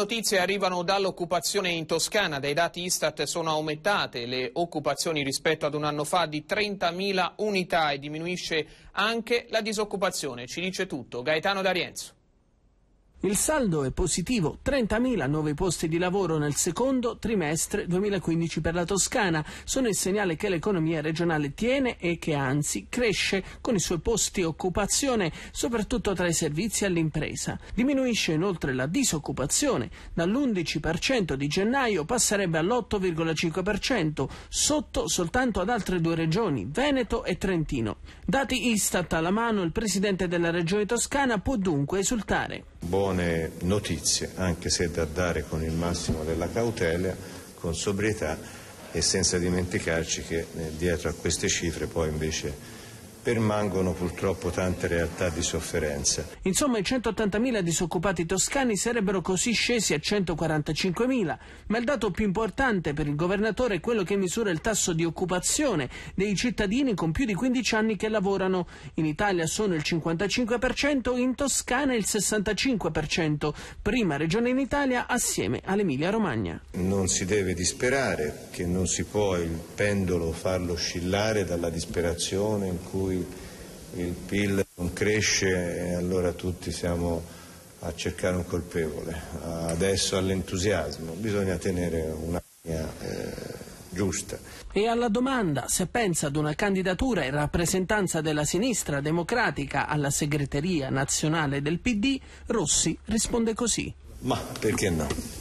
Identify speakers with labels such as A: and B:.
A: Notizie arrivano dall'occupazione in Toscana, dai dati Istat sono aumentate le occupazioni rispetto ad un anno fa di 30.000 unità e diminuisce anche la disoccupazione, ci dice tutto Gaetano D'Arienzo.
B: Il saldo è positivo, 30.000 nuovi posti di lavoro nel secondo trimestre 2015 per la Toscana. Sono il segnale che l'economia regionale tiene e che anzi cresce con i suoi posti occupazione, soprattutto tra i servizi all'impresa. Diminuisce inoltre la disoccupazione, dall'11% di gennaio passerebbe all'8,5%, sotto soltanto ad altre due regioni, Veneto e Trentino. Dati Istat alla mano, il presidente della regione toscana può dunque esultare.
C: Buone notizie, anche se da dare con il massimo della cautela, con sobrietà e senza dimenticarci che eh, dietro a queste cifre poi invece permangono purtroppo tante realtà di sofferenza.
B: Insomma i 180.000 disoccupati toscani sarebbero così scesi a 145.000, ma il dato più importante per il governatore è quello che misura il tasso di occupazione dei cittadini con più di 15 anni che lavorano. In Italia sono il 55%, in Toscana il 65%, prima regione in Italia assieme all'Emilia Romagna.
C: Non si deve disperare, che non si può il pendolo farlo oscillare dalla disperazione in cui cui il PIL non cresce e allora tutti siamo a cercare un colpevole. Adesso all'entusiasmo, bisogna tenere una linea eh, giusta. E
B: alla domanda se pensa ad una candidatura in rappresentanza della sinistra democratica alla segreteria nazionale del PD, Rossi risponde così.
C: Ma perché no?